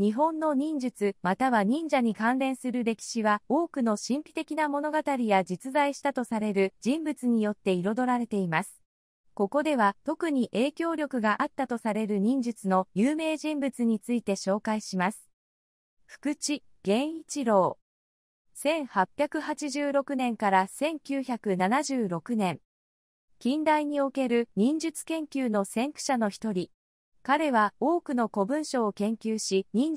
日本の忍術または忍者に関連する歴史は多くの神秘的な物語や実在したとされる人物によって彩られています。ここでは特に影響力があったとされる忍術の有名人物について紹介します。福地源一郎1886年から1976年近代における忍術研究の先駆者の一人彼は多くの古文書を研究し、忍術